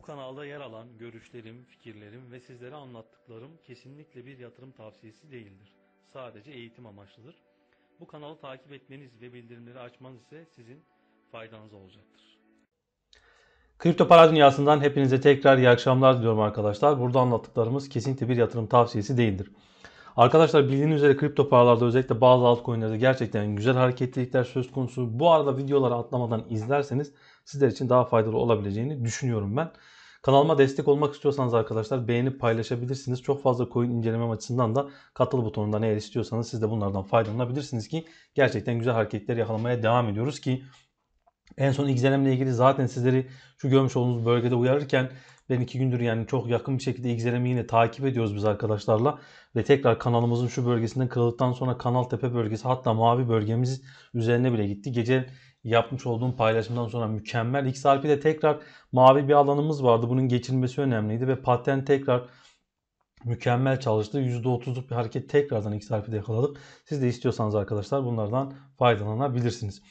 Bu kanalda yer alan görüşlerim, fikirlerim ve sizlere anlattıklarım kesinlikle bir yatırım tavsiyesi değildir. Sadece eğitim amaçlıdır. Bu kanalı takip etmeniz ve bildirimleri açmanız ise sizin faydanız olacaktır. Kripto para dünyasından hepinize tekrar iyi akşamlar diliyorum arkadaşlar. Burada anlattıklarımız kesinlikle bir yatırım tavsiyesi değildir. Arkadaşlar bildiğiniz üzere kripto paralarda özellikle bazı altcoin'lerde gerçekten güzel hareketlilikler söz konusu. Bu arada videoları atlamadan izlerseniz sizler için daha faydalı olabileceğini düşünüyorum ben. Kanalıma destek olmak istiyorsanız arkadaşlar beğenip paylaşabilirsiniz. Çok fazla coin incelemem açısından da katıl butonunda eğer istiyorsanız siz de bunlardan faydalanabilirsiniz ki gerçekten güzel hareketler yakalamaya devam ediyoruz ki en son XLM'le ilgili zaten sizleri şu görmüş olduğunuz bölgede uyarırken ben iki gündür yani çok yakın bir şekilde XLM'i yine takip ediyoruz biz arkadaşlarla. Ve tekrar kanalımızın şu bölgesinden kırıldıktan sonra Kanal Tepe bölgesi hatta mavi bölgemiz üzerine bile gitti. Gece yapmış olduğum paylaşımdan sonra mükemmel. XRP'de tekrar mavi bir alanımız vardı. Bunun geçilmesi önemliydi ve patent tekrar mükemmel çalıştı. %30'luk bir hareket tekrardan XRP'de yakaladık. Siz de istiyorsanız arkadaşlar bunlardan faydalanabilirsiniz.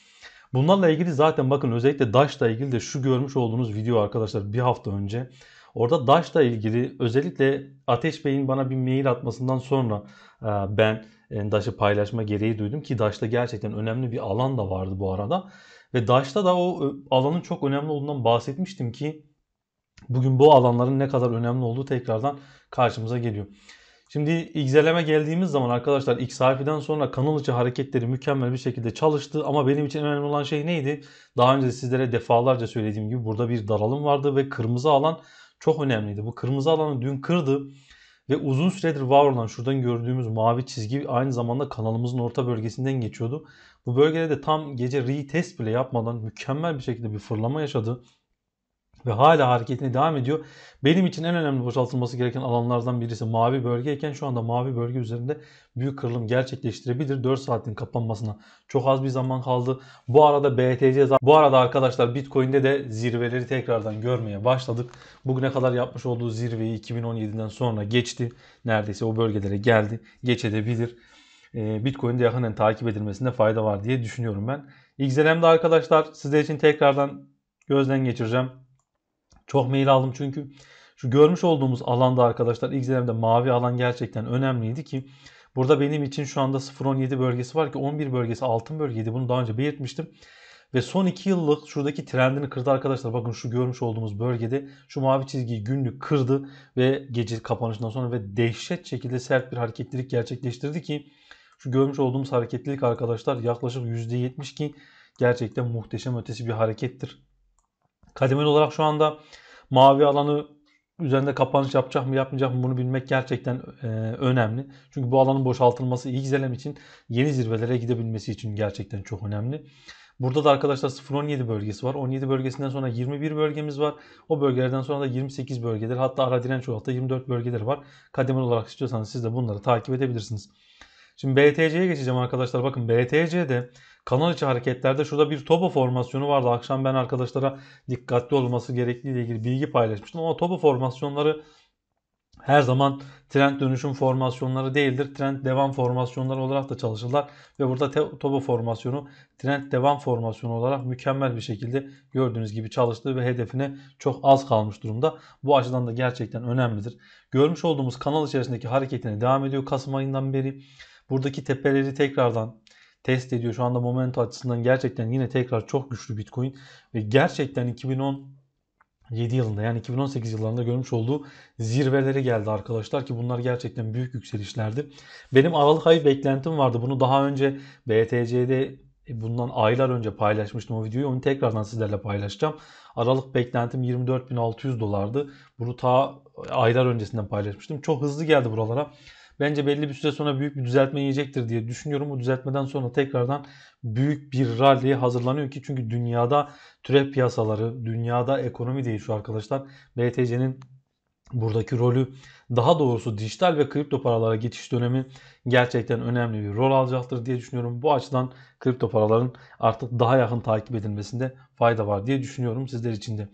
Bunlarla ilgili zaten bakın özellikle DAŞ'la ilgili de şu görmüş olduğunuz video arkadaşlar bir hafta önce. Orada DAŞ'la ilgili özellikle Ateş Bey'in bana bir mail atmasından sonra e, ben e, DAŞ'ı paylaşma gereği duydum ki DAŞ'ta gerçekten önemli bir alan da vardı bu arada. Ve DAŞ'ta da o e, alanın çok önemli olduğundan bahsetmiştim ki bugün bu alanların ne kadar önemli olduğu tekrardan karşımıza geliyor. Şimdi XLM'e geldiğimiz zaman arkadaşlar X harfinden sonra kanal içi hareketleri mükemmel bir şekilde çalıştı. Ama benim için önemli olan şey neydi? Daha önce sizlere defalarca söylediğim gibi burada bir daralım vardı ve kırmızı alan çok önemliydi. Bu kırmızı alanı dün kırdı. Ve uzun süredir var olan şuradan gördüğümüz mavi çizgi aynı zamanda kanalımızın orta bölgesinden geçiyordu. Bu bölgede de tam gece retest bile yapmadan mükemmel bir şekilde bir fırlama yaşadı ve hala hareketine devam ediyor. Benim için en önemli boşaltılması gereken alanlardan birisi mavi bölgeyken şu anda mavi bölge üzerinde büyük kırılım gerçekleştirebilir. 4 saatin kapanmasına çok az bir zaman kaldı. Bu arada BTC bu arada arkadaşlar Bitcoin'de de zirveleri tekrardan görmeye başladık. Bugüne kadar yapmış olduğu zirveyi 2017'den sonra geçti. Neredeyse o bölgelere geldi. Geçebilir. Ee, Bitcoin'de yakından takip edilmesinde fayda var diye düşünüyorum ben. XLM'de arkadaşlar sizler için tekrardan gözden geçireceğim. Çok mail aldım çünkü şu görmüş olduğumuz alanda arkadaşlar ilk dönemde mavi alan gerçekten önemliydi ki burada benim için şu anda 0.17 bölgesi var ki 11 bölgesi altın bölgeydi. Bunu daha önce belirtmiştim. Ve son 2 yıllık şuradaki trendini kırdı arkadaşlar. Bakın şu görmüş olduğumuz bölgede şu mavi çizgiyi günlük kırdı ve gece kapanışından sonra ve dehşet şekilde sert bir hareketlilik gerçekleştirdi ki şu görmüş olduğumuz hareketlilik arkadaşlar yaklaşık %70 ki gerçekten muhteşem ötesi bir harekettir. Kademel olarak şu anda mavi alanı üzerinde kapanış yapacak mı yapmayacak mı bunu bilmek gerçekten e, önemli. Çünkü bu alanın boşaltılması XLM için yeni zirvelere gidebilmesi için gerçekten çok önemli. Burada da arkadaşlar 0-17 bölgesi var. 17 bölgesinden sonra 21 bölgemiz var. O bölgelerden sonra da 28 bölgeler hatta ara direnç olarak da 24 bölgeler var. Kademeli olarak istiyorsanız siz de bunları takip edebilirsiniz. Şimdi BTC'ye geçeceğim arkadaşlar. Bakın BTC'de Kanal içi hareketlerde şurada bir topo formasyonu vardı. Akşam ben arkadaşlara dikkatli olması gerektiği ile ilgili bilgi paylaşmıştım. Ama topo formasyonları her zaman trend dönüşüm formasyonları değildir. Trend devam formasyonları olarak da çalışırlar. Ve burada topo formasyonu trend devam formasyonu olarak mükemmel bir şekilde gördüğünüz gibi çalıştı ve hedefine çok az kalmış durumda. Bu açıdan da gerçekten önemlidir. Görmüş olduğumuz kanal içerisindeki hareketine devam ediyor Kasım ayından beri. Buradaki tepeleri tekrardan test ediyor. Şu anda momento açısından gerçekten yine tekrar çok güçlü Bitcoin ve gerçekten 2010 7 yılında yani 2018 yıllarında görmüş olduğu zirvelere geldi arkadaşlar ki bunlar gerçekten büyük yükselişlerdi. Benim Aralık ayı beklentim vardı. Bunu daha önce BTC'de e, bundan aylar önce paylaşmıştım o videoyu. Onu tekrardan sizlerle paylaşacağım. Aralık beklentim 24.600 dolardı. Bunu ta aylar öncesinden paylaşmıştım. Çok hızlı geldi buralara bence belli bir süre sonra büyük bir düzeltme yiyecektir diye düşünüyorum. Bu düzeltmeden sonra tekrardan büyük bir ralliye hazırlanıyor ki çünkü dünyada türev piyasaları, dünyada ekonomi değişiyor arkadaşlar. BTC'nin buradaki rolü daha doğrusu dijital ve kripto paralara geçiş dönemi gerçekten önemli bir rol alacaktır diye düşünüyorum. Bu açıdan kripto paraların artık daha yakın takip edilmesinde fayda var diye düşünüyorum sizler için de.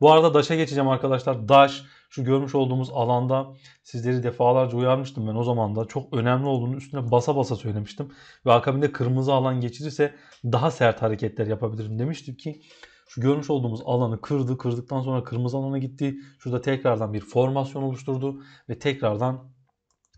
Bu arada DAŞ'a geçeceğim arkadaşlar. DAŞ şu görmüş olduğumuz alanda sizleri defalarca uyarmıştım ben o zaman da çok önemli olduğunu üstüne basa basa söylemiştim. Ve akabinde kırmızı alan geçirirse daha sert hareketler yapabilirim demiştim ki şu görmüş olduğumuz alanı kırdı. Kırdıktan sonra kırmızı alana gitti. Şurada tekrardan bir formasyon oluşturdu ve tekrardan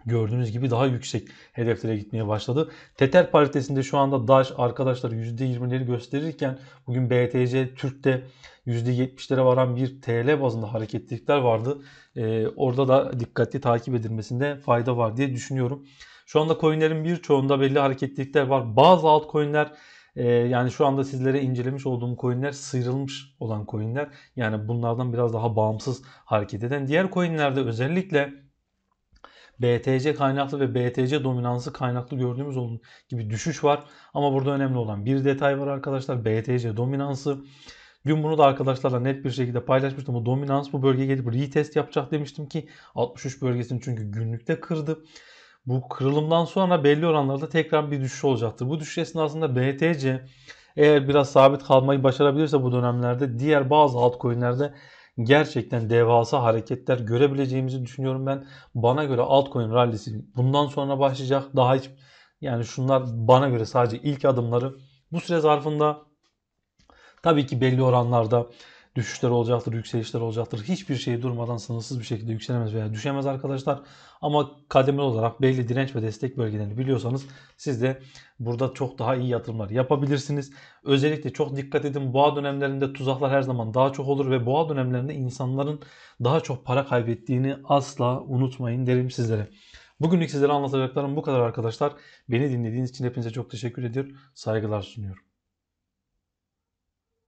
gördüğünüz gibi daha yüksek hedeflere gitmeye başladı. Teter paritesinde şu anda DAŞ arkadaşlar %20'leri gösterirken bugün BTC Türk'te %70'lere varan bir TL bazında hareketlilikler vardı. Ee, orada da dikkatli takip edilmesinde fayda var diye düşünüyorum. Şu anda coinlerin birçoğunda belli hareketlilikler var. Bazı altcoinler coinler ee, yani şu anda sizlere incelemiş olduğum coinler sıyrılmış olan coinler. Yani bunlardan biraz daha bağımsız hareket eden diğer coinlerde özellikle BTC kaynaklı ve BTC dominansı kaynaklı gördüğümüz olduğu gibi düşüş var. Ama burada önemli olan bir detay var arkadaşlar. BTC dominansı. Dün bunu da arkadaşlarla net bir şekilde paylaşmıştım. Bu dominans bu bölgeye gelip retest yapacak demiştim ki 63 bölgesini çünkü günlükte kırdı bu kırılımdan sonra belli oranlarda tekrar bir düşüş olacaktır. Bu düşüş esnasında BTC eğer biraz sabit kalmayı başarabilirse bu dönemlerde diğer bazı altcoin'lerde gerçekten devasa hareketler görebileceğimizi düşünüyorum ben. Bana göre altcoin rallisi bundan sonra başlayacak. Daha hiç yani şunlar bana göre sadece ilk adımları. Bu süre zarfında tabii ki belli oranlarda düşüşler olacaktır, yükselişler olacaktır. Hiçbir şey durmadan sınırsız bir şekilde yükselemez veya düşemez arkadaşlar. Ama kademeli olarak belli direnç ve destek bölgelerini biliyorsanız siz de burada çok daha iyi yatırımlar yapabilirsiniz. Özellikle çok dikkat edin boğa dönemlerinde tuzaklar her zaman daha çok olur ve boğa dönemlerinde insanların daha çok para kaybettiğini asla unutmayın derim sizlere. Bugünlük sizlere anlatacaklarım bu kadar arkadaşlar. Beni dinlediğiniz için hepinize çok teşekkür ediyorum. Saygılar sunuyorum.